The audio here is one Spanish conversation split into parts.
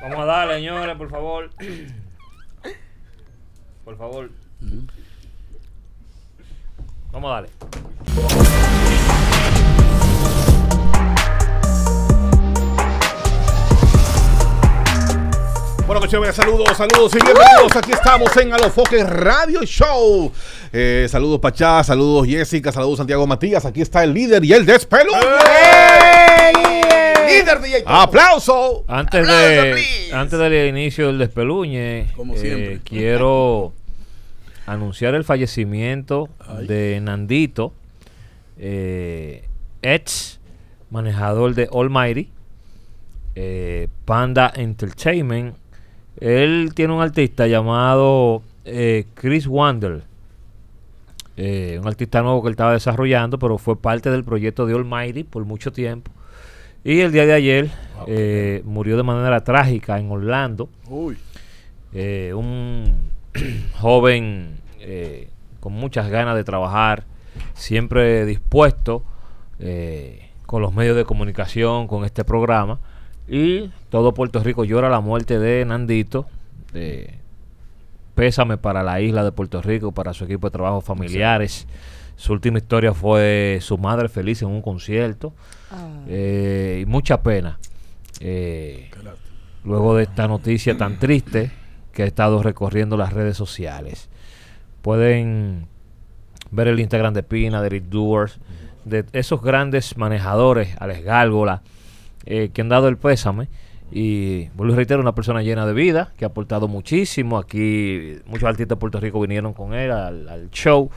Vamos a darle, señores, por favor. Por favor. Vamos a darle. Bueno, chévere, saludos, saludos y bienvenidos. Aquí estamos en Alofoque Radio Show. Eh, saludos Pachá, saludos Jessica, saludos Santiago Matías. Aquí está el líder y el despelú. ¡Eh, ¡Aplauso! Antes, de, antes del inicio del despeluñe, eh, quiero anunciar el fallecimiento de Nandito, eh, ex manejador de Almighty, eh, Panda Entertainment. Él tiene un artista llamado eh, Chris Wander. un artista nuevo que él estaba desarrollando, pero fue parte del proyecto de Almighty por mucho tiempo. Y el día de ayer ah, eh, murió de manera trágica en Orlando. Eh, un joven eh, con muchas ganas de trabajar, siempre dispuesto con los medios de comunicación, con este programa. Y todo Puerto Rico llora la muerte de Nandito. pésame para la isla de Puerto Rico, para su equipo de trabajo familiares. Su última historia fue su madre feliz en un concierto. Ah. Eh, y mucha pena. Eh, luego de esta noticia tan triste que ha estado recorriendo las redes sociales. Pueden ver el Instagram de Pina, de Eric Doers, de esos grandes manejadores, Alex Gálgola, eh, que han dado el pésame. Y vuelvo a reitero, una persona llena de vida, que ha aportado muchísimo. Aquí muchos artistas de Puerto Rico vinieron con él al show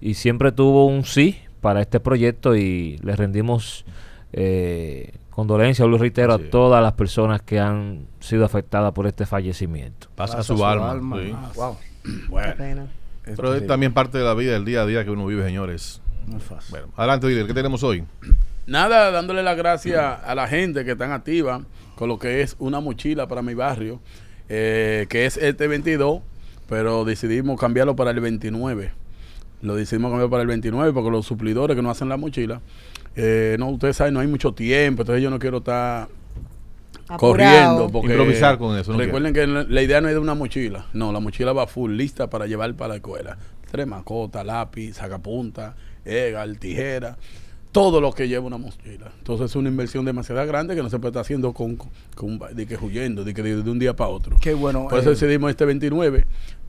y siempre tuvo un sí para este proyecto y le rendimos eh, condolencia, Luis Reitero, a todas las personas que han sido afectadas por este fallecimiento. Pasa, su, alma. Ah, bueno. Pero es también parte de la vida, del día a día que uno vive, señores. adelante, líder, ¿qué tenemos hoy? Nada, dándole las gracias a la gente que está activa con lo que es una mochila para mi barrio, eh, que es este 22, pero decidimos cambiarlo para el 29. Lo decidimos cambiar para el 29 porque los suplidores que no hacen la mochila, eh, no, ustedes saben, no hay mucho tiempo, entonces yo no quiero estar corriendo. Porque Improvisar con eso. recuerden que la idea no es de una mochila, no, la mochila va full, lista para llevar para la escuela. Tres mascotas, lápiz, sacapunta, egal, tijera todo lo que lleva una mochila. Entonces es una inversión demasiado grande que no se puede estar haciendo con, de que huyendo, de que de, un día para otro. Qué bueno. Por eso eh. decidimos este 29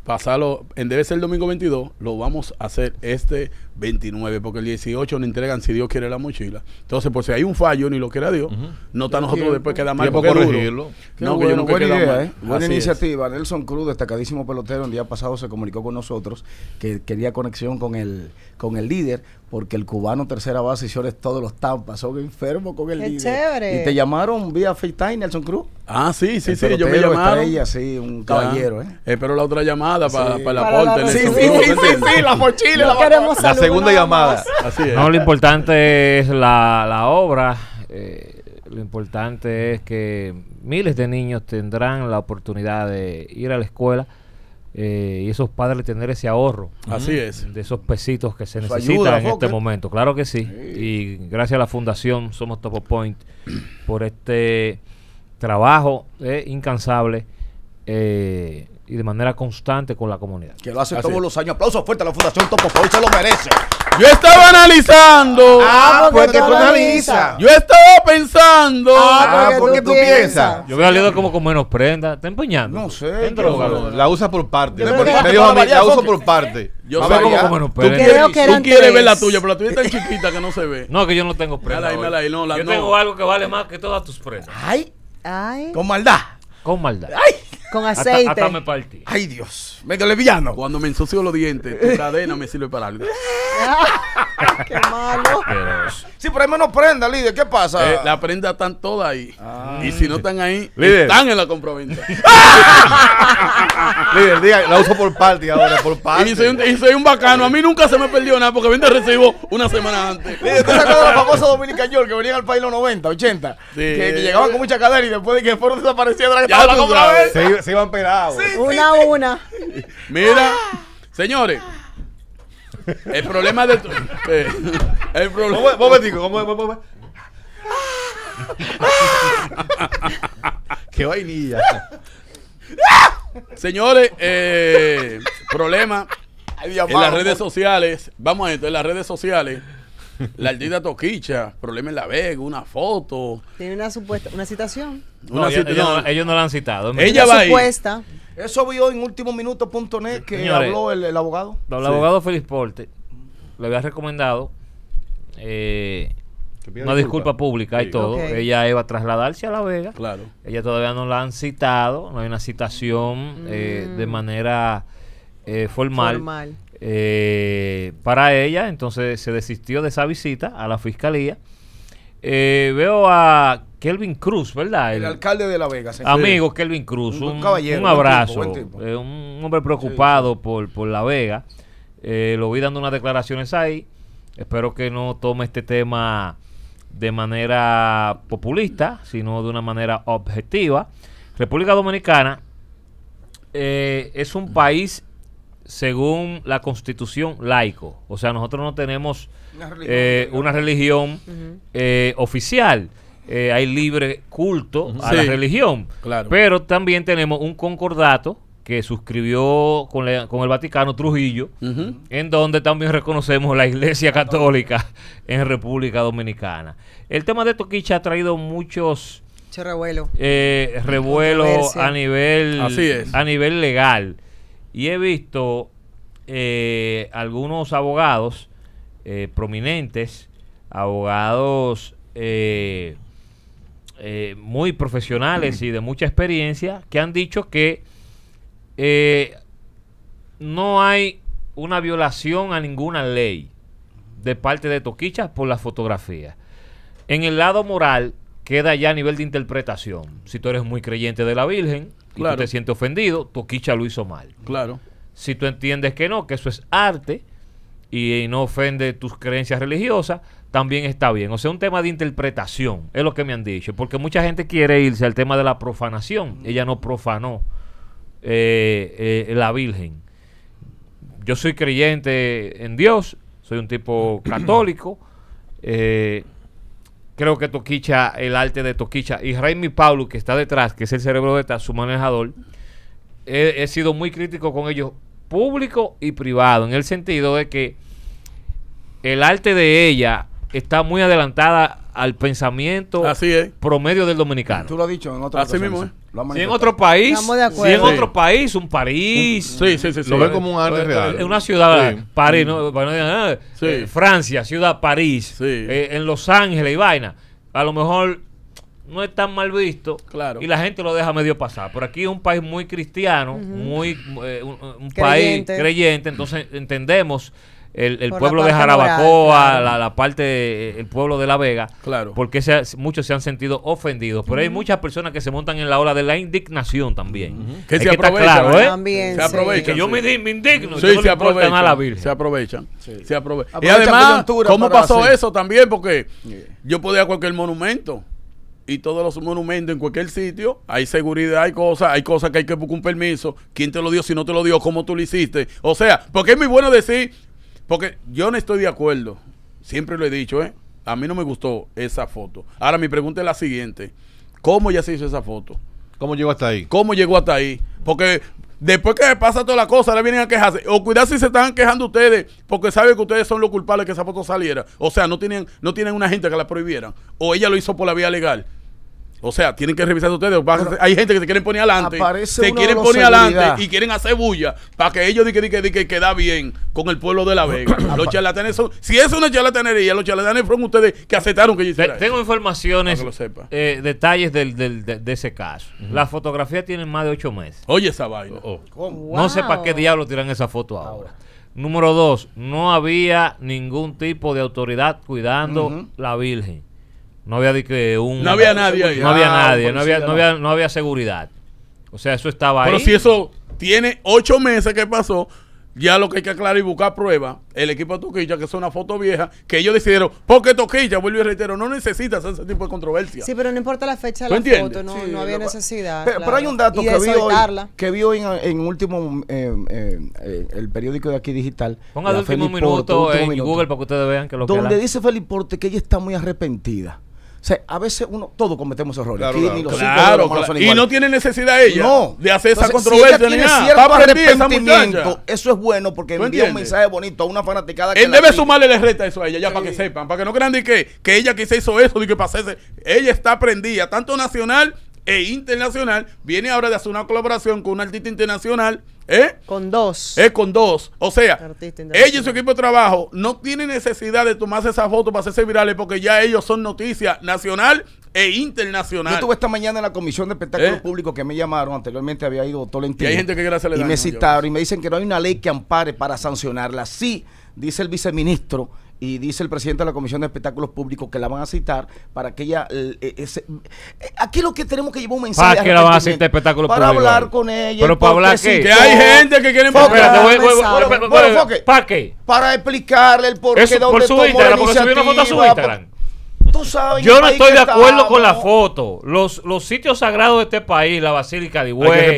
pasarlo, en debe ser el domingo 22, lo vamos a hacer este 29, porque el 18 no entregan, si Dios quiere, la mochila. Entonces, por si hay un fallo, ni lo quiera Dios, no está nosotros después queda mal. Tiempo corregirlo. No, yo no buena idea, Eh. Buena iniciativa. Nelson Cruz, destacadísimo pelotero, el día pasado se comunicó con nosotros que quería conexión con el, con el líder porque el cubano tercera base y todos los tampas son enfermos con el Qué chévere. Y te llamaron vía FaceTime, Nelson Cruz. Ah, sí, sí, sí, yo me llamaron. ella sí, un caballero, ¿eh? Espero eh, la otra llamada para, para, el aporte. La... Sí, sí, sí, sí, sí, la mochila. No la, la, segunda llamada. Así es. No, lo importante es la, la obra. Eh, lo importante es que miles de niños tendrán la oportunidad de ir a la escuela eh, y esos padres tener ese ahorro. Así es. De esos pesitos que se necesitan en este momento. Claro que sí. Y gracias a la Fundación Somos Topo Point por este trabajo incansable eh, y de manera constante con la comunidad. Que lo hace todos los años. Aplausos fuertes a la Fundación Topo Hoy se lo merece. Yo estaba analizando. Ah, ah porque, tú analizas. Yo estaba pensando. Ah, ah porque, tú, piensas. Yo veo a Lido como con menos prenda. Está empeñando. No sé. la usa por parte. la uso por parte. Yo a ver como menos prenda. Tú quieres, ver la tuya, pero la tuya es tan chiquita que no se ve. No, que yo no tengo prenda. yo tengo algo que vale más que todas tus prendas. Ay, ay. Con maldad. Con maldad. Ay. Con aceite. Hasta, me partí. Ay, Dios. le villano. Cuando me ensucio los dientes, la cadena me sirve para algo. Qué malo. Menos no prenda, líder. ¿Qué pasa? Eh, las prendas están todas ahí. Ah. y si no están ahí, están en la compraventa. líder, diga, la uso por parte ahora, por parte. Y soy, un, bacano. A mí nunca se me perdió nada porque te recibo una semana antes. Líder, ¿te acuerdas de la famosa Dominica York que venían al país en los 90, 80? Sí. Que, llegaban con mucha cadera y después de que fueron desapareciendo la que la Se, se, iban pegados. una a una. Mira, señores. El problema de eh, el problema. ¿Cómo, me digo? ¿cómo, cómo, Qué vainilla. Señores, eh, problema. en las redes sociales, vamos a esto, en las redes sociales, la artista Toquicha, problema en la Vega, una foto. Tiene una supuesta, una citación. ellos, no, la han citado. Ella va ahí. supuesta. Eso vio en ultimominuto.net que habló el, el, abogado. El abogado Félix Porte le había recomendado eh, una disculpa, pública y todo. Ella iba a trasladarse a La Vega. Claro. Ella todavía no la han citado, no hay una citación eh, mm. de manera eh, formal. formal. para ella, entonces se desistió de esa visita a la fiscalía. veo a Kelvin Cruz, ¿verdad? El, alcalde de La Vega. Amigo Kelvin Cruz, un, caballero, un abrazo. Eh, un hombre preocupado por, La Vega. Eh, lo vi dando unas declaraciones ahí. Espero que no tome este tema de manera populista, sino de una manera objetiva. República Dominicana eh, es un país según la constitución laico. O sea, nosotros no tenemos una religión, oficial. Eh, hay libre culto a la religión. Pero también tenemos un concordato que suscribió con, el Vaticano Trujillo, en donde también reconocemos la Iglesia Católica en República Dominicana. El tema de Toquicha ha traído muchos revuelos eh, a nivel a nivel legal y he visto eh, algunos abogados prominentes, abogados eh, eh, muy profesionales y de mucha experiencia que han dicho que eh, no hay una violación a ninguna ley de parte de Toquicha por la fotografía. En el lado moral queda ya a nivel de interpretación. Si tú eres muy creyente de la Virgen y te sientes ofendido, Toquicha lo hizo mal. Claro. Si tú entiendes que no, que eso es arte y no ofende tus creencias religiosas, también está bien. O sea, un tema de interpretación, es lo que me han dicho. Porque mucha gente quiere irse al tema de la profanación. Mm. Ella no profanó eh, eh, la Virgen. Yo soy creyente en Dios, soy un tipo católico. Eh, creo que Toquicha, el arte de Toquicha, y Raimi Paulo que está detrás, que es el cerebro de su manejador, he, he sido muy crítico con ellos, público y privado, en el sentido de que el arte de ella está muy adelantada al pensamiento promedio del dominicano. Tú lo has dicho en otro Así mismo. Si en otro país, si en otro país, un París. Sí, Lo ven como un arte real. Una ciudad, París, no, ah, eh, Francia, ciudad París, eh, en Los Ángeles y vaina. A lo mejor no es tan mal visto y la gente lo deja medio pasar. Por aquí es un país muy cristiano, muy eh, un país creyente, entonces entendemos el, pueblo de Jarabacoa, la, parte, el pueblo de La Vega, claro. porque muchos se han sentido ofendidos. Pero hay muchas personas que se montan en la ola de la indignación también. Que se está claro, ¿eh? ¿eh? Que yo me, indigno. se, aprovechan, a la Virgen. se aprovechan. Se aprovechan. Y además, ¿cómo pasó eso también? Porque yo podía cualquier monumento y todos los monumentos en cualquier sitio, hay seguridad, hay cosas, hay cosas que hay que buscar un permiso, quién te lo dio, si no te lo dio, cómo tú lo hiciste. O sea, porque es muy bueno decir, porque yo no estoy de acuerdo, siempre lo he dicho, ¿eh? A mí no me gustó esa foto. Ahora mi pregunta es la siguiente. ¿Cómo ya se hizo esa foto? ¿Cómo llegó hasta ahí? ¿Cómo llegó hasta ahí? Porque después que pasa toda la cosa, ahora vienen a quejarse. O cuidado si se están quejando ustedes, porque saben que ustedes son los culpables que esa foto saliera. O sea, no tienen, no tienen una gente que la prohibiera. O ella lo hizo por la vía legal. O sea, tienen que revisar ustedes. hay gente que se quieren poner adelante. Se quieren poner adelante y quieren hacer bulla para que ellos digan que, queda bien con el pueblo de La Vega. los charlatanes son. Si es una charlatanería, los charlatanes fueron ustedes que aceptaron que yo hiciera. Tengo informaciones, eh, detalles del, del, de, ese caso. La fotografía tiene más de ocho meses. Oye, esa vaina. Oh, oh. No sé para qué diablo tiran esa foto ahora. Número dos, no había ningún tipo de autoridad cuidando la Virgen. No había que un había nadie No había no había, seguridad. O sea, eso estaba ahí. Pero si eso tiene ocho meses que pasó, ya lo que hay que aclarar y buscar pruebas, el equipo de Toquilla, que es una foto vieja, que ellos decidieron, porque Toquilla, vuelvo y reitero, no necesitas ese tipo de controversia. Sí, pero no importa la fecha de la foto, no, había necesidad. Pero, hay un dato que vio en, en último, eh, eh, eh, el periódico de aquí digital. Ponga el último minuto en Google para que ustedes vean que lo que donde dice dice Porte que ella está muy arrepentida a veces uno, todos cometemos errores. y no tiene necesidad ella de hacer esa controversia si ni nada. eso es bueno porque envía un mensaje bonito a una fanaticada. Que Él debe sumarle la reta eso a ella, ya para que sepan, para que no crean de que, que ella quizá hizo eso, de que pasese. Ella está prendida, tanto nacional e internacional, viene ahora de hacer una colaboración con un artista internacional. ¿eh? Con dos. Es eh, con dos. O sea, ella y su equipo de trabajo no tienen necesidad de tomarse esa foto para hacerse virales porque ya ellos son noticia nacional e internacional. Yo estuve esta mañana en la Comisión de Espectáculos ¿Eh? Públicos que me llamaron, anteriormente había ido Tolentino. Y hay gente que Y me citaron y me dicen que no hay una ley que ampare para sancionarla. Sí, dice el viceministro y dice el presidente de la Comisión de Espectáculos Públicos que la van a citar para que ella... Eh, eh, eh, aquí lo que tenemos que llevar un mensaje... ¿Para la a espectáculos Para hablar con ella. Pero para hablar qué? Que hay gente que quiere... ¿Para qué? Para explicarle el por qué, foto a la Por, Tú sabes, Yo no estoy de acuerdo con la foto. Los, los sitios sagrados de este país, la Basílica de Higüey,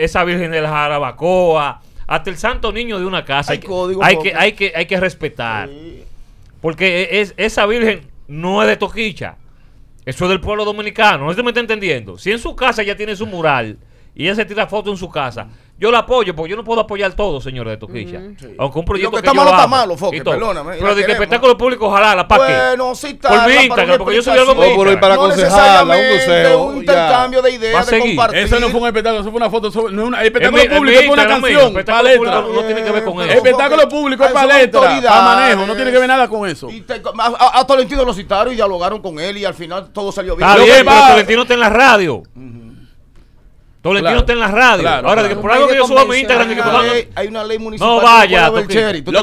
esa Virgen de Jarabacoa, hasta el santo niño de una casa hay, que, hay, que, hay que respetar. Porque e, es, esa virgen no es de Toquicha. Eso es del pueblo dominicano. No se me está entendiendo. Si en su casa ya tiene su mural y ella se tira foto en su casa, yo lo apoyo, porque yo no puedo apoyar todo, señor de Toquilla. Aunque un proyecto. que está malo está malo, Foque, Pero de que espectáculo público, ojalá la paque. Bueno, sí está. Por mi Instagram, porque yo soy algo por ir para no aconsejarla, un consejo. Un intercambio de ideas, de compartir. Eso no fue un espectáculo, eso fue una foto. Sobre, no es una, el espectáculo público es una canción. Paleta. No tiene que ver con eso. El espectáculo público es paleta. A manejo, no tiene que ver nada con eso. A Tolentino lo citaron y dialogaron con él y al final todo salió bien. Está bien, pero Tolentino está en la radio. No le claro, está en la radio. Ahora, que por algo que yo suba a mi Instagram, hay, que una ley, hay una ley municipal. No vaya, Lo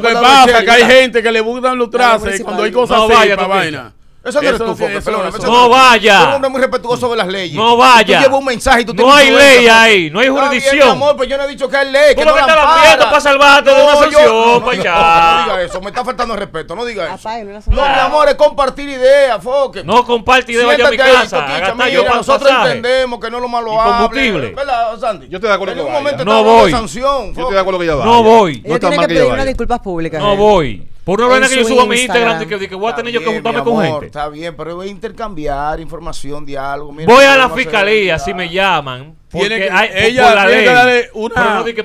que pasa es que hay gente que le buscan los traces cuando hay cosas así vaya, para vaina. Eso no eres tú, Foca, no vaya. Tú eres un hombre muy respetuoso de las leyes. No vaya. Tú llevas un mensaje y tú No hay ley ahí, no hay jurisdicción. Bien, amor, pero pues yo no he dicho que hay ley. Tú que lo no que estás lampiendo para salvarte de una sanción, para pues No, diga eso, me está faltando respeto, no diga eso. No, mi amor, es compartir ideas, Foque. No comparte ideas, vaya a mi casa. nosotros entendemos que no lo malo combustible. Sandy? Yo estoy de acuerdo que vaya. No voy. Yo estoy de acuerdo que ya No voy. No está mal que ya vaya. disculpas públicas. No eh. voy. Por una vaina que yo subo a mi Instagram, y que, que voy a tener yo que juntarme con gente. Está bien, pero voy a intercambiar información, diálogo. Mira, voy a la fiscalía si me llaman. Tiene ella tiene que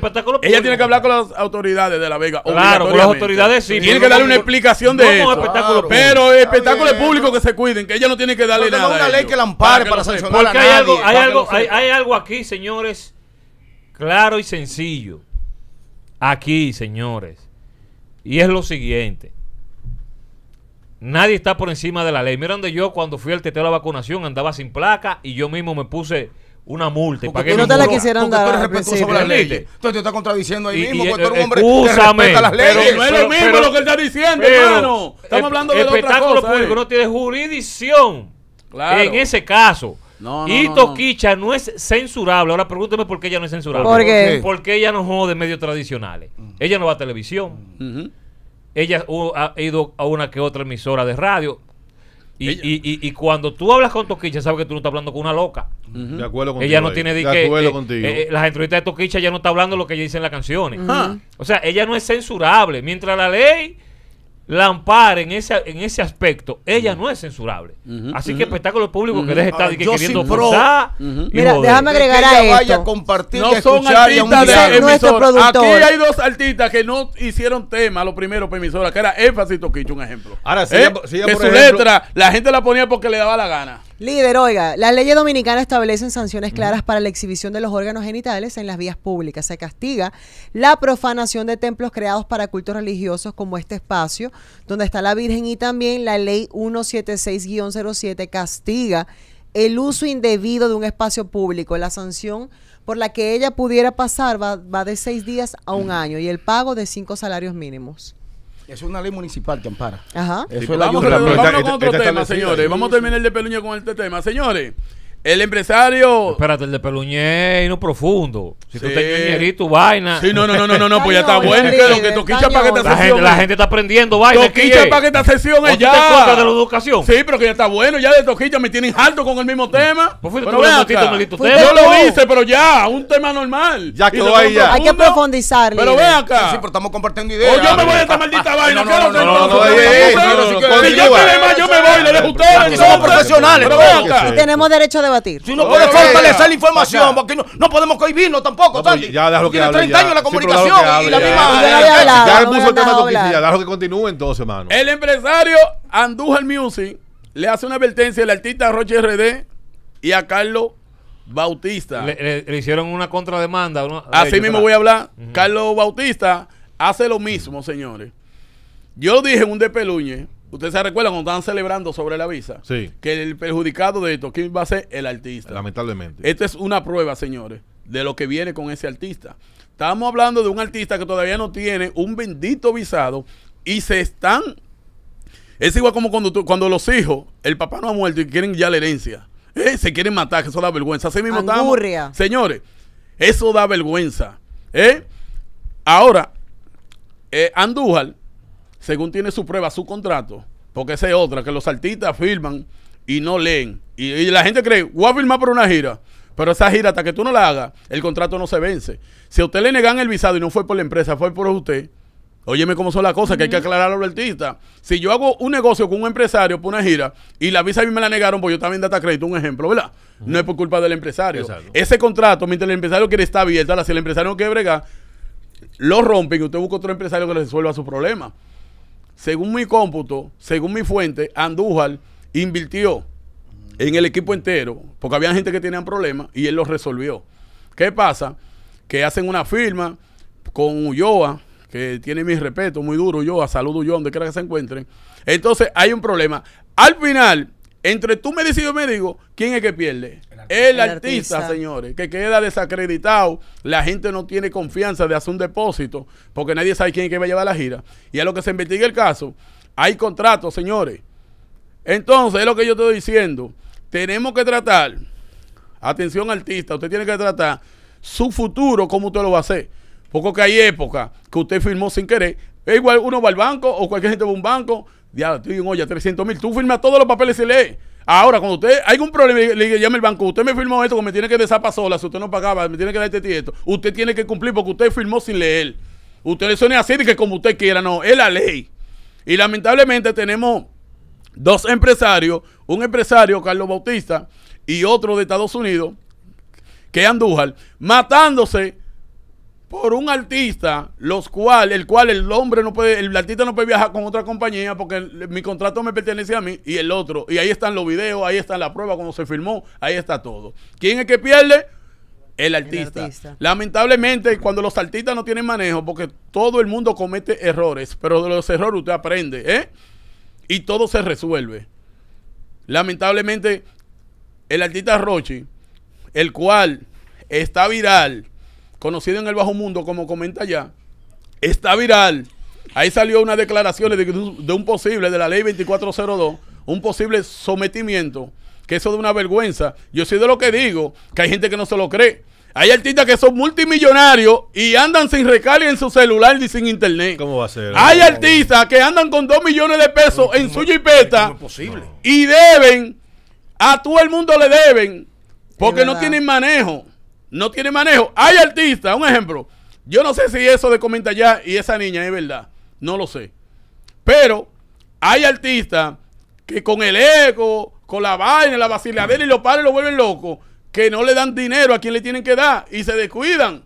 hablar con las autoridades de La Vega. Claro, con las autoridades sí. Tiene que darle una explicación de eso. Espectáculo pero espectáculos públicos que se cuiden, que ella no tiene que darle nada. una ley que la ampare para, sancionar Porque hay algo, hay, algo, hay algo aquí, señores, claro y sencillo. Aquí, señores y es lo siguiente. Nadie está por encima de la ley. Mira donde yo cuando fui al teteo de la vacunación andaba sin placa y yo mismo me puse una multa. Y porque no te la quisieran dar. Tú respetuoso Entonces te estás contradiciendo ahí mismo. Y, eh, porque tú eres un hombre que respeta las leyes. Pero, no es lo mismo lo que él está diciendo, hermano. Eh, estamos hablando de otra cosa. El espectáculo público eh. no tiene jurisdicción. En ese caso y Toquicha no, es censurable. Ahora pregúnteme por qué ella no es censurable. ¿Por Porque ella no de medios tradicionales. Ella no va a televisión. Ella ha ido a una que otra emisora de radio. Y, cuando tú hablas con Toquicha, sabes que tú no estás hablando con una loca. De acuerdo contigo. Ella no tiene de, acuerdo eh, contigo. Eh, eh, las entrevistas de Toquicha ya no está hablando lo que ella dice en las canciones. O sea, ella no es censurable. Mientras la ley Lampar en ese, en ese aspecto, ella mm. no es censurable. Así que espectáculo público que les estar queriendo Mira, déjame agregar a esto. no son artistas de nuestro Aquí hay dos artistas que no hicieron tema, Lo primero primeros emisora que era Énfasis Toquicho, un ejemplo. Ahora sí, ¿Eh? que su letra, la gente la ponía porque le daba la gana. Líder, oiga, las leyes dominicanas establecen sanciones claras para la exhibición de los órganos genitales en las vías públicas. Se castiga la profanación de templos creados para cultos religiosos como este espacio donde está la Virgen y también la ley 176-07 castiga el uso indebido de un espacio público. La sanción por la que ella pudiera pasar va, de seis días a un mm. año y el pago de cinco salarios mínimos. Es una ley municipal que ampara. Eso vamos, a, otro tema, señores. Vamos a terminar el de Peluña con este tema. Señores, el empresario. Espérate, el de Peluñé y no profundo. Si tú te ñerí tu vaina. Sí, no, no, no, no, no, no pues ya está bueno. La, gente, está aprendiendo vaina. Toquicha para que eh. esta sesión es ya. Te de la educación? Sí, pero que ya está bueno. Ya de toquicha me tienen harto con el mismo mm. tema. Pues fuiste pero tú un tema. Yo lo hice, pero ya, un tema normal. Ya quedó ahí ya. Hay que profundizar. Pero ve acá. Sí, pero estamos compartiendo ideas. O yo me voy a esta maldita vaina. No, no, no. Si yo quiero más, yo me voy. Le dejo ustedes profesionales. Y tenemos derecho a debatir. Si no puede fortalecer la información, porque no podemos cohibirnos tampoco, Sandy. Ya, que Tiene 30 años la comunicación y la misma. Ya puso el tema dar lo que continúe entonces, hermano. El empresario Andújar Music le hace una advertencia al artista Roche RD y a Carlos Bautista. Le, le, hicieron una contrademanda. Así mismo voy a hablar. Carlos Bautista hace lo mismo, señores. Yo dije un de Peluñe Ustedes se recuerdan cuando estaban celebrando sobre la visa. Sí. Que el perjudicado de esto, ¿quién va a ser? El artista. Lamentablemente. Esta es una prueba, señores, de lo que viene con ese artista. Estamos hablando de un artista que todavía no tiene un bendito visado y se están. Es igual como cuando, cuando los hijos, el papá no ha muerto y quieren ya la herencia. Eh, se quieren matar, que eso da vergüenza. Así mismo Señores, eso da vergüenza. Eh, ahora, eh, Andújar según tiene su prueba, su contrato, porque esa es otra, que los artistas firman y no leen. Y, la gente cree, voy a firmar por una gira. Pero esa gira, hasta que tú no la hagas, el contrato no se vence. Si a usted le negan el visado y no fue por la empresa, fue por usted, Óyeme cómo son las cosas, que hay que aclarar los artistas Si yo hago un negocio con un empresario por una gira y la visa a mí me la negaron, pues yo también data crédito, un ejemplo, ¿verdad? No es por culpa del empresario. Ese contrato, mientras el empresario quiere estar abierto, si el empresario no quiere bregar, lo rompen y usted busca otro empresario que le resuelva su problema según mi cómputo, según mi fuente, Andújar invirtió en el equipo entero, porque había gente que tenía problemas y él los resolvió. ¿Qué pasa? Que hacen una firma con Ulloa, que tiene mi respeto, muy duro Ulloa, saludo Ulloa, donde quiera que se encuentren. Entonces hay un problema. Al final, entre tú me dices y yo me digo, ¿quién es que pierde? El artista, señores, que queda desacreditado. La gente no tiene confianza de hacer un depósito porque nadie sabe quién es que va a llevar la gira. Y a lo que se investiga el caso, hay contratos, señores. Entonces, es lo que yo estoy diciendo. Tenemos que tratar, atención artista, usted tiene que tratar su futuro, como usted lo va a hacer. Porque hay épocas que usted firmó sin querer. igual uno va al banco o cualquier gente va a un banco ya estoy en olla, 300 mil. Tú firmas todos los papeles y lee. Ahora, cuando usted hay un problema, le al el banco, usted me firmó esto, que me tiene que desapasola, si usted no pagaba, me tiene que dar este esto. Usted tiene que cumplir porque usted firmó sin leer. Usted le suene así de que como usted quiera, no, es la ley. Y lamentablemente tenemos dos empresarios, un empresario, Carlos Bautista, y otro de Estados Unidos, que es Andújar, matándose por un artista, los cual, el cual el hombre no puede, el artista no puede viajar con otra compañía porque mi contrato me pertenece a mí y el otro. Y ahí están los videos, ahí está la prueba cuando se firmó, ahí está todo. ¿Quién es que pierde? El artista. el artista. Lamentablemente, cuando los artistas no tienen manejo, porque todo el mundo comete errores, pero de los errores usted aprende, ¿eh? Y todo se resuelve. Lamentablemente, el artista Rochi, el cual está viral, conocido en el bajo mundo como comenta ya, está viral. Ahí salió una declaración de, un posible, de la ley 2402, un posible sometimiento, que eso de una vergüenza. Yo soy de lo que digo, que hay gente que no se lo cree. Hay artistas que son multimillonarios y andan sin recarga en su celular ni sin internet. ¿Cómo va a ser? Hay artistas que andan con 2 millones de pesos en su jipeta y deben, a todo el mundo le deben, porque no tienen manejo no tiene manejo. Hay artistas, un ejemplo. Yo no sé si eso de comenta ya y esa niña es verdad. No lo sé. Pero hay artistas que con el eco con la vaina, la vaciladera y los padres lo vuelven loco, que no le dan dinero a quien le tienen que dar y se descuidan.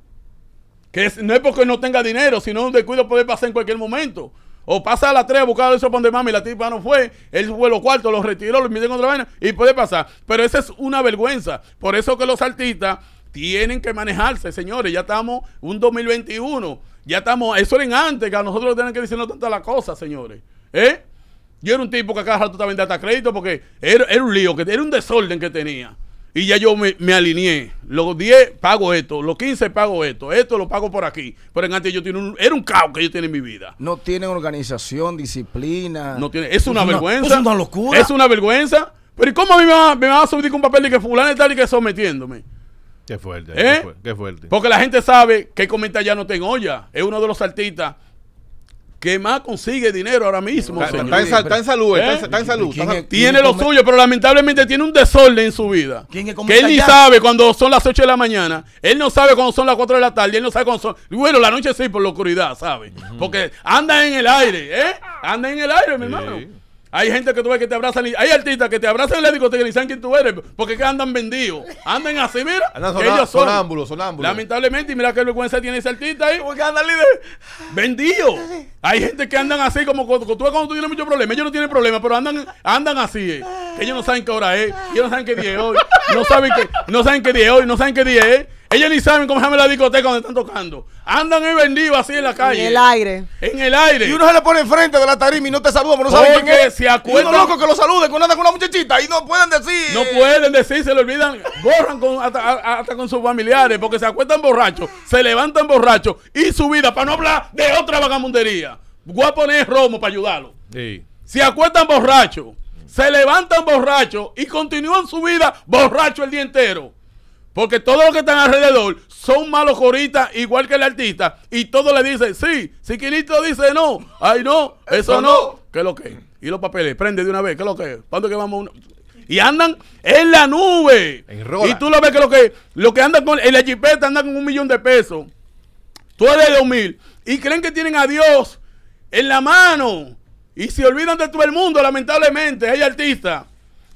Que no es porque no tenga dinero, sino un descuido puede pasar en cualquier momento. O pasa a las 3 a eso el de mami y la tipa no fue. Él fue los cuartos, los retiró, los metió en otra vaina y puede pasar. Pero esa es una vergüenza. Por eso que los artistas tienen que manejarse, señores. Ya estamos un 2021. Ya estamos, eso era en antes, que a nosotros tenían que decirnos tanta las cosa señores. ¿Eh? Yo era un tipo que cada rato estaba vendiendo hasta crédito porque era, un lío, que era un desorden que tenía. Y ya yo me, alineé. Los 10 pago esto, los 15 pago esto, esto lo pago por aquí. Pero en antes yo tenía un, era un caos que yo tenía en mi vida. No tiene organización, disciplina. No tiene, es una, vergüenza. es una locura. Es una vergüenza. Pero ¿y cómo a mí me va, me va a subir con un papel de que fulano y tal y que sometiéndome? Qué fuerte, ¿Eh? qué fuerte, Porque la gente sabe que comenta ya no tengo ya. Es uno de los artistas que más consigue dinero ahora mismo. Está, está, en, salud, está, en ¿eh? salud. tiene lo suyo, pero lamentablemente tiene un desorden en su vida. ¿Quién es que él ni sabe cuando son las 8 de la mañana, él no sabe cuando son las 4 de la tarde, él no sabe cuando son... Bueno, la noche sí, por la oscuridad, ¿sabe? Porque anda en el aire, ¿eh? Anda en el aire, mi hermano. Hay gente que tú ves que te abrazan. hay artistas que te abrazan en la discoteca y dicen quién tú eres. Porque que andan vendidos. Andan así, mira. Andan son. Sonámbulos, Lamentablemente, y mira qué vergüenza tiene ese artista ahí. Porque andan vendidos. Hay gente que andan así como cuando tú, cuando tú tienes muchos problemas. Ellos no tienen problemas, pero andan, andan así. Eh. Ellos no saben qué hora es. Ellos no saben qué día es hoy. No saben qué, no saben qué día es hoy. No saben qué día es. Ellos ni saben cómo se la discoteca donde están tocando. Andan ahí vendidos así en la calle. En el aire. En el aire. Y uno se le pone enfrente de la tarima y no te saluda, Porque no saben es. se acuerdan. loco que lo salude, que anda con la muchachita y no pueden decir. No pueden decir, se le olvidan. Borran con, hasta, con sus familiares porque se acuestan borrachos, se levantan borrachos y su vida, para no hablar de otra vagamundería. Voy a poner romo para ayudarlo. Sí. Se acuestan borrachos, se levantan borrachos y continúan su vida borracho el día entero. Porque todos los que están alrededor son malos coristas, igual que el artista, y todo le dicen, sí, si dice no, ay no, eso, no. ¿Qué es lo que Y los papeles, prende de una vez, ¿qué es lo que es? ¿Cuándo que vamos? Y andan en la nube. y tú lo ves que lo que, lo que andan con, el la chipeta andan con un millón de pesos. Tú eres de dos mil. Y creen que tienen a Dios en la mano. Y se olvidan de todo el mundo, lamentablemente. Hay artistas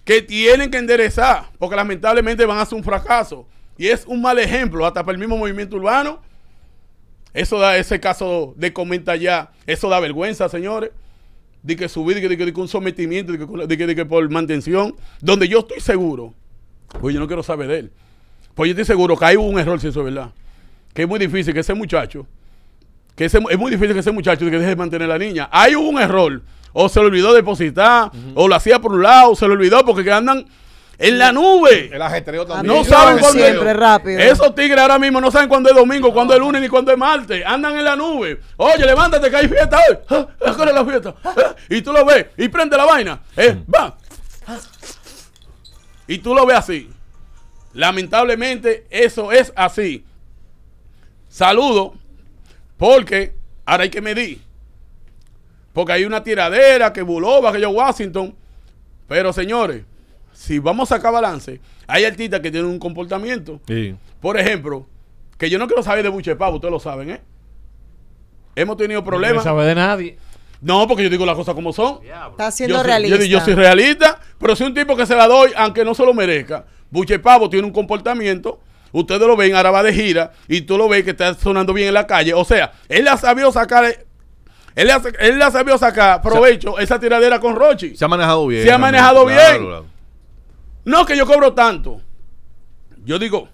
que tienen que enderezar, porque lamentablemente van a ser un fracaso. Y es un mal ejemplo, hasta para el mismo movimiento urbano. Eso da ese caso de comenta ya, eso da vergüenza, señores. De que subir, de que, de que, un sometimiento, de que, de que, por mantención, donde yo estoy seguro, pues yo no quiero saber de él. Pues yo estoy seguro que hay un error, si eso es verdad. Que es muy difícil que ese muchacho, que es muy difícil que ese muchacho que deje de mantener a la niña. Hay un error o se le olvidó depositar, o lo hacía por un lado, se lo olvidó porque andan en la nube. El ajetreo también. No saben cuándo Esos tigres ahora mismo no saben cuándo es domingo, cuándo es lunes ni cuándo es martes. Andan en la nube. Oye, levántate que hay fiesta hoy. Ah, ah, ah, y tú lo ves y prende la vaina. Eh, mm. va. Y tú lo ves así. Lamentablemente, eso es así. Saludo, porque ahora hay que medir. Porque hay una tiradera que Buloba, que yo Washington. Pero señores, si vamos a sacar balance, hay artistas que tienen un comportamiento. Por ejemplo, que yo no quiero saber de Buche Pavo. ustedes lo saben, ¿eh? Hemos tenido problemas. No sabe de nadie. No, porque yo digo las cosas como son. Está siendo realista. yo, soy realista, pero soy un tipo que se la doy, aunque no se lo merezca, Buche Pavo tiene un comportamiento, ustedes lo ven, ahora va de gira, y tú lo ves que está sonando bien en la calle. O sea, él ha sabido sacar él la sabió sacar provecho esa tiradera con Rochi. Se ha manejado bien. Se ha manejado bien. No que yo cobro tanto. Yo digo,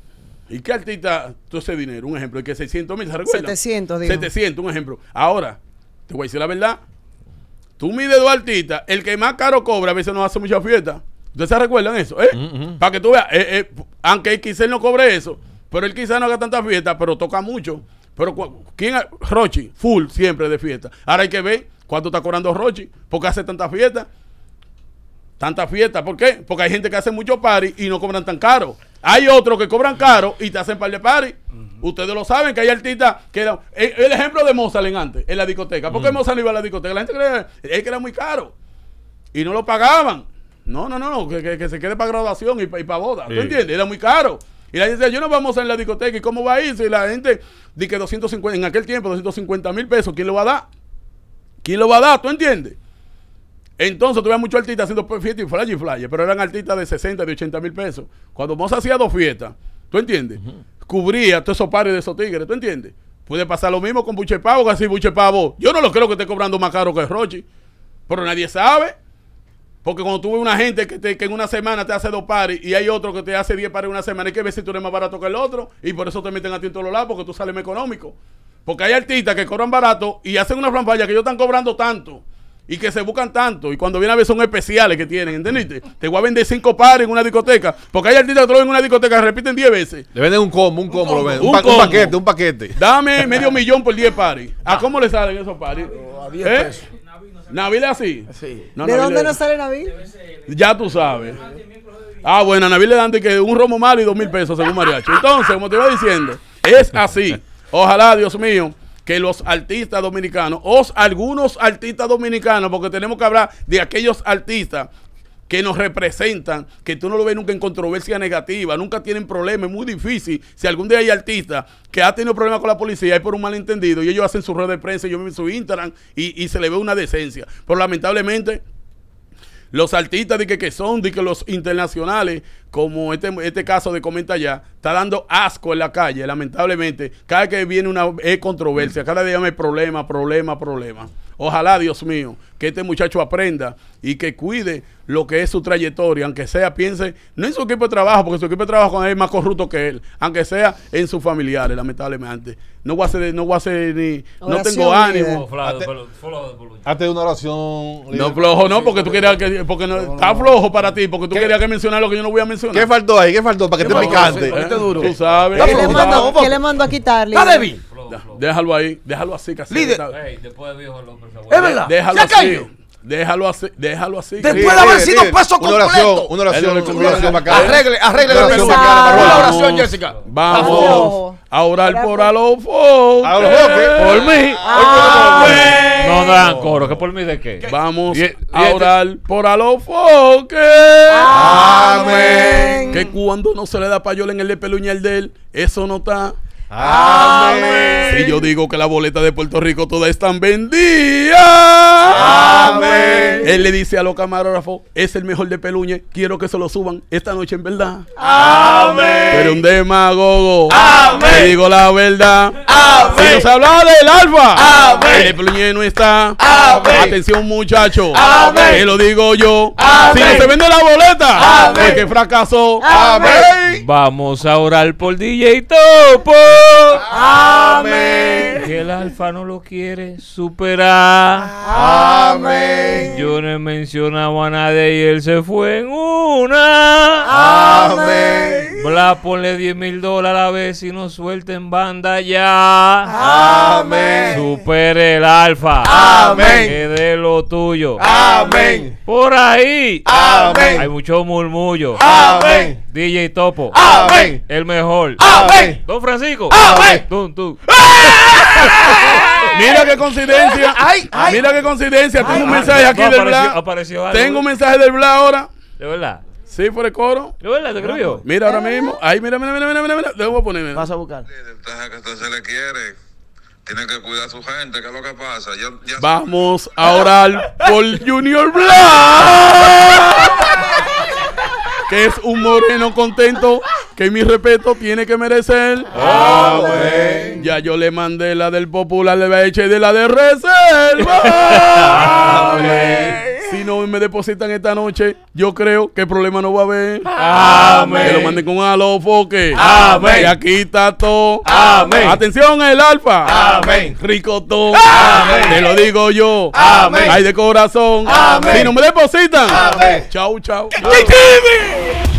¿y qué artista tú ese dinero? Un ejemplo, el que 600 mil, ¿se recuerda? 700, digo. 700, un ejemplo. Ahora, te voy a decir la verdad. Tú mides dos artistas, el que más caro cobra a veces no hace mucha fiesta. ¿Ustedes se recuerdan eso? ¿Eh? Mm, mm. Para que tú veas, eh, eh, aunque él quizás no cobre eso, pero él quizás no haga tanta fiesta, pero toca mucho. Pero ¿quién? Rochi, full siempre de fiesta. Ahora hay que ver cuánto está cobrando Rochi, porque hace tanta fiesta. Tanta fiesta, ¿por qué? Porque hay gente que hace mucho party y no cobran tan caro. Hay otros que cobran caro y te hacen par de party. Ustedes lo saben que hay artistas que El, ejemplo de Mozart en antes, en la discoteca. ¿Por qué Mozart iba a la discoteca? La gente creía que era muy caro. Y no lo pagaban. No, no, no, que, que, se quede para graduación y, para boda. ¿Tú entiendes? Era muy caro. Y la gente dice, yo no vamos a en la discoteca. ¿Y cómo va a ir? Si la gente dice que 250, en aquel tiempo, 250 mil pesos, ¿quién lo va a dar? ¿Quién lo va a dar? ¿Tú entiendes? Entonces, tuve muchos artistas haciendo pues, fiestas y flash y flyers, pero eran artistas de 60, de 80 mil pesos. Cuando Moza hacía dos fiestas, ¿tú entiendes? Cubría todos esos pares de esos tigres, ¿tú entiendes? Puede pasar lo mismo con Buche Pavo, que así Buche Pavo. Yo no lo creo que esté cobrando más caro que Rochi, pero nadie sabe. Porque cuando tú ves una gente que, en una semana te hace dos pares y hay otro que te hace diez pares en una semana, hay que ver si tú eres más barato que el otro y por eso te meten a ti en todos los lados porque tú sales más económico. Porque hay artistas que cobran barato y hacen una fanfalla que ellos están cobrando tanto y que se buscan tanto. Y cuando vienen a ver son especiales que tienen, ¿entendiste? Te voy a vender cinco pares en una discoteca. Porque hay artistas que lo en una discoteca repiten diez veces. Le venden un combo, un combo, un, paquete, un paquete. Dame medio millón por diez pares. ¿A cómo le salen esos pares? A diez ¿Eh? pesos. ¿Nabil es así? Sí. ¿De dónde no sale Nabil? Ya tú sabes. Ah, bueno, Nabil le dan de que un romo malo y dos mil pesos según Mariacho. Entonces, como te iba diciendo, es así. Ojalá, Dios mío, que los artistas dominicanos, o algunos artistas dominicanos, porque tenemos que hablar de aquellos artistas que nos representan, que tú no lo ves nunca en controversia negativa, nunca tienen problemas, es muy difícil. Si algún día hay artistas que ha tenido problemas con la policía, hay por un malentendido, y ellos hacen su red de prensa, yo en su Instagram, y, se le ve una decencia. Pero lamentablemente, los artistas de que, que son, de que los internacionales, como este, este caso de Comenta Ya, está dando asco en la calle, lamentablemente. Cada que viene una controversia, cada día hay problema, problema, problema. Ojalá, Dios mío, que este muchacho aprenda y que cuide lo que es su trayectoria, aunque sea, piense, no en su equipo de trabajo, porque su equipo de trabajo es más corrupto que él, aunque sea en sus familiares, lamentablemente. No voy a hacer, no voy a hacer ni, no tengo ánimo. Hazte una oración. No flojo, no, porque tú querías que, porque no, está flojo para ti, porque tú querías que mencionara lo que yo no voy a mencionar. ¿Qué faltó ahí? ¿Qué faltó? Para que te picante. cante, Tú sabes. ¿Qué, le mando, a quitarle? Está débil déjalo ahí, déjalo así, casi. Líder. después Es verdad. Déjalo así. Déjalo así, déjalo así. Después de haber sido Paso completo. Una oración, una oración, Arregle, arregle la oración Una oración, Jessica. Vamos a orar por Alofo. por mí. Ah. No, no coro, que por mí de qué. Vamos a orar por Alofo. Amén. Que cuando no se le da payola en el de peluñal de él, eso no está. Amén. Si yo digo que la boleta de Puerto Rico todas están vendidas. Él le dice a los camarógrafos, es el mejor de Peluñe, quiero que se lo suban esta noche en verdad. Pero un demagogo. Amén. digo la verdad. Amén. nos hablaba del alfa. El Peluñe no está. Atención muchachos Amén. lo digo yo. Si no se vende la boleta. Amén. Porque fracasó. Vamos a orar por DJ Topo. Amén. Que el alfa no lo quiere superar. Amén. Yo no he mencionado a nadie y él se fue en una. Amén. Bla, ponle 10 mil dólares a ver y no suelten banda ya. Amén. Supere el alfa. Amén. Que dé lo tuyo. Amén. Por ahí. Amén. Hay mucho murmullo. Amén. DJ Topo. Amén. El mejor. Amén. Don Francisco. Amén. Tum, tum. Mira qué coincidencia. Ay, ay. Mira qué coincidencia. Tengo un mensaje aquí del Bla. Apareció Tengo un mensaje del Bla ahora. De verdad. Sí, por el coro. ¿Qué verdad, ¿Te creyó? Mira, ahora eh. mismo. Ahí, mira, mira, mira, mira, mira. mira. Debo Vas a buscar. que usted se le quiere. Tiene que cuidar a su gente, ¿Qué es lo que pasa. Ya, ya Vamos a orar por Junior Black, que es un moreno contento que mi respeto tiene que merecer. Ya yo le mandé la del popular, le voy a de la de reserva. Si no me depositan esta noche, yo creo que el problema no va a haber. Amén. Que lo manden con foque. Amén. Y aquí está todo. Amén. Atención, el alfa. Amén. Rico todo. Amén. Te lo digo yo. Amén. Ay de corazón. Amén. Si no me depositan. Amén. Chau, chau. chau.